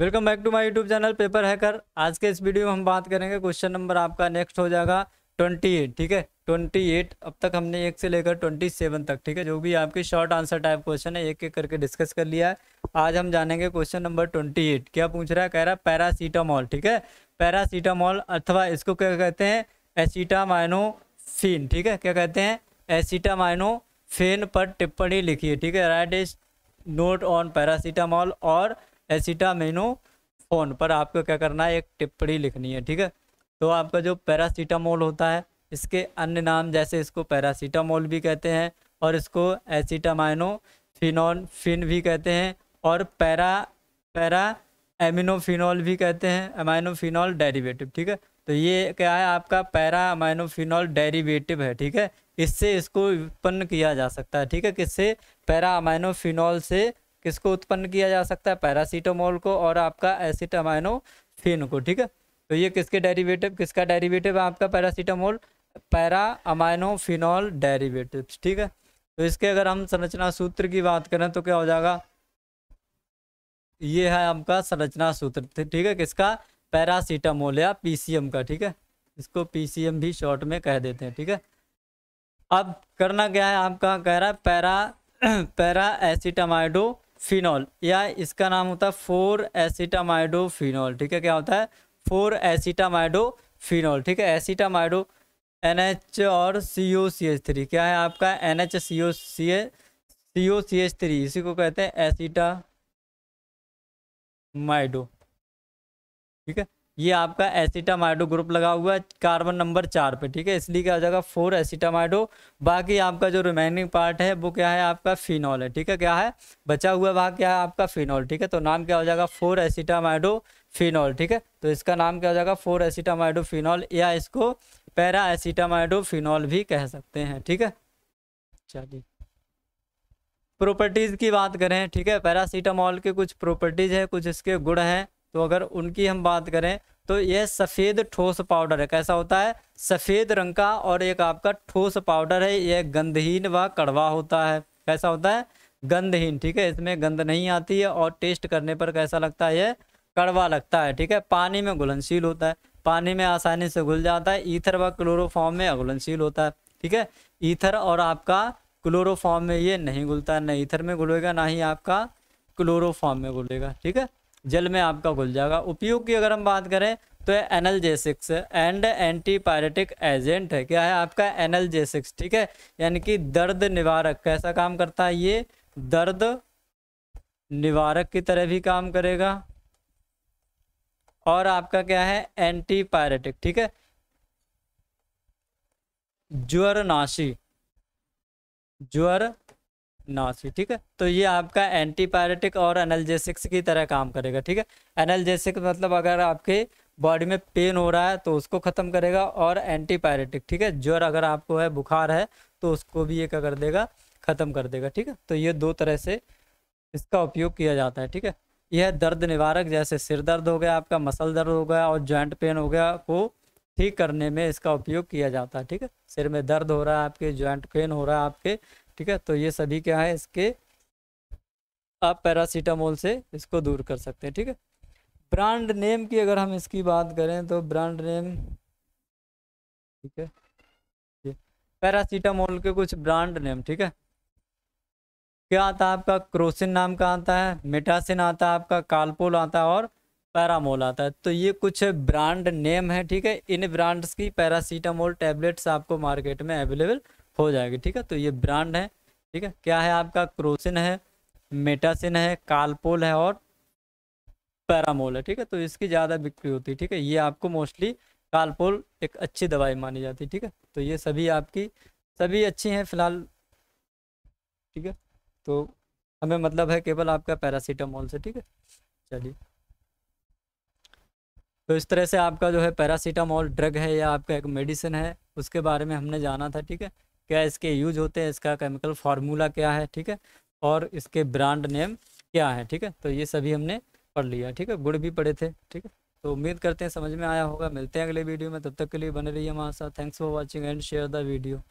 welcome back to my YouTube channel Paper Hacker आज के इस वीडियो में हम बात करेंगे क्वेश्चन नंबर आपका नेक्स्ट हो जाएगा ट्वेंटी एट ठीक है ट्वेंटी एट अब तक हमने एक से लेकर ट्वेंटी सेवन तक ठीक है जो भी आपकी शॉर्ट आंसर टाइप क्वेश्चन है एक एक करके डिस्कस कर लिया है आज हम जानेंगे क्वेश्चन नंबर ट्वेंटी एट क्या पूछ रहा है कह रहा है पैरासीटामॉल ठीक है पैरासीटामॉल अथवा इसको क्या कहते हैं एसीटामाइनोफिन ठीक है क्या कहते हैं एसीटामाइनोफिन पर टिप्पणी लिखिए ठीक है write is note on paracetamol और एसिटामिनो फोन पर आपको क्या करना है एक टिप्पणी लिखनी है ठीक है तो आपका जो पैरासीटामोल होता है इसके अन्य नाम जैसे इसको पैरासीटामोल भी कहते हैं और इसको एसिटामाइनो फिनॉन फिन भी कहते हैं और पैरा पैरा एमिनोफिनॉल भी कहते हैं अमाइनोफिनॉल डेरिवेटिव ठीक है तो ये क्या है आपका पैरा अमाइनोफिनॉल डेरिवेटिव है ठीक है इससे इसको उत्पन्न किया जा सकता है ठीक है किससे पैरा अमाइनोफिनॉल से किसको उत्पन्न किया जा सकता है पैरासीटामोल को और आपका एसिटामाइनोफिन को ठीक है तो ये किसके डेरिवेटिव किसका डेरिवेटिव है आपका पैरासीटामोल पैरा अमाइनोफिनॉल डेरिवेटिव ठीक है तो इसके अगर हम संरचना सूत्र की बात करें तो क्या हो जाएगा ये है आपका संरचना सूत्र ठीक है किसका पैरासीटामोल या पीसीएम का ठीक है इसको पीसीएम भी शॉर्ट में कह देते हैं ठीक है अब करना क्या है आपका कह रहा है पैरा पैरा एसिटामाइडो फिनॉल या इसका नाम होता है फोर एसिटामाइडो फिनॉल ठीक है क्या होता है फोर एसिटामाइडो फिनॉल ठीक है एसिटामाइडो एन एच और सी ओ सी एच थ्री क्या है आपका N H C O C H C O C H three इसी को कहते हैं एसिटामाइडो ठीक है ये आपका एसिटामाइडो ग्रुप लगा हुआ है कार्बन नंबर चार पे ठीक है इसलिए क्या हो जाएगा फोर एसिटामाइडो बाकी आपका जो रिमेनिंग पार्ट है वो क्या है आपका फिनॉल है ठीक है क्या है बचा हुआ भाग क्या है आपका फिनॉल ठीक है तो नाम क्या हो जाएगा फोर एसिटामाइडो फिनॉल ठीक है तो इसका नाम क्या हो जाएगा फोर एसिटामाइडो फिनॉल या इसको पैरा एसिटामाइडो फिनॉल भी कह सकते हैं ठीक है चलिए प्रॉपर्टीज़ की बात करें ठीक है पैरासीटामॉल के कुछ प्रॉपर्टीज़ है कुछ इसके गुण हैं तो अगर उनकी हम बात करें तो यह सफ़ेद ठोस पाउडर है कैसा होता है सफ़ेद रंग का और एक आपका ठोस पाउडर है यह गंदहीन व कड़वा होता है कैसा होता है गंदहीन ठीक है इसमें गंद नहीं आती है और टेस्ट करने पर कैसा लगता है यह कड़वा लगता है ठीक है पानी में घुलनशील होता है पानी में आसानी से घुल जाता है ईथर व क्लोरोफॉर्म में अघुलनशील होता है ठीक है ईथर और आपका क्लोरोफॉर्म में ये नहीं घुलता है ना ईथर में घुलेगा ना ही आपका क्लोरोफॉर्म में घुलेगा ठीक है जल में आपका घुल जाएगा उपयोग की अगर हम बात करें तो एनलजेसिक्स एंड एंटीपायरेटिक एजेंट है क्या है आपका एनलजेसिक्स ठीक है यानी कि दर्द निवारक कैसा काम करता है ये दर्द निवारक की तरह भी काम करेगा और आपका क्या है एंटीपायरेटिक ठीक है ज्वरनाशी ज्वर सी ठीक है तो ये आपका एंटीपायरेटिक और एनलजेसिक्स की तरह काम करेगा ठीक है एनल्जेसिक मतलब अगर आपके बॉडी में पेन हो रहा है तो उसको ख़त्म करेगा और एंटीपायरेटिक ठीक है ज्वर अगर आपको है बुखार है तो उसको भी ये क्या कर देगा ख़त्म कर देगा ठीक है तो ये दो तरह से इसका उपयोग किया जाता है ठीक है यह दर्द निवारक जैसे सिर दर्द हो गया आपका मसल दर्द हो गया और जॉइंट पेन हो गया को ठीक करने में इसका उपयोग किया जाता है ठीक है सिर में दर्द हो रहा है आपके जॉइंट पेन हो रहा है आपके ठीक है तो ये सभी क्या है इसके आप पैरासीटामोल से इसको दूर कर सकते हैं ठीक है ब्रांड नेम की अगर हम इसकी बात करें तो ब्रांड नेम ठीक है ये पैरासीटामोल के कुछ ब्रांड नेम ठीक है क्या आता है आपका क्रोसिन नाम का आता है मेटासिन आता है आपका कालपोल आता है और पैरामोल आता है तो ये कुछ ब्रांड नेम है ठीक है इन ब्रांड्स की पैरासीटामोल टैबलेट्स आपको मार्केट में अवेलेबल हो जाएगी ठीक है तो ये ब्रांड है ठीक है क्या है आपका क्रोसिन है मेटासिन है कालपोल है और पैरामोल है ठीक है तो इसकी ज़्यादा बिक्री होती है ठीक है ये आपको मोस्टली कालपोल एक अच्छी दवाई मानी जाती है ठीक है तो ये सभी आपकी सभी अच्छी हैं फिलहाल ठीक है तो हमें मतलब है केवल आपका पैरासीटामोल से ठीक है चलिए तो इस तरह से आपका जो है पैरासीटामोल ड्रग है या आपका एक मेडिसिन है उसके बारे में हमने जाना था ठीक है क्या इसके यूज होते हैं इसका केमिकल फार्मूला क्या है ठीक है और इसके ब्रांड नेम क्या है ठीक है तो ये सभी हमने पढ़ लिया ठीक है गुड़ भी पढ़े थे ठीक है तो उम्मीद करते हैं समझ में आया होगा मिलते हैं अगले वीडियो में तब तक के लिए बने रहिए हमारे साथ thanks for watching and share the video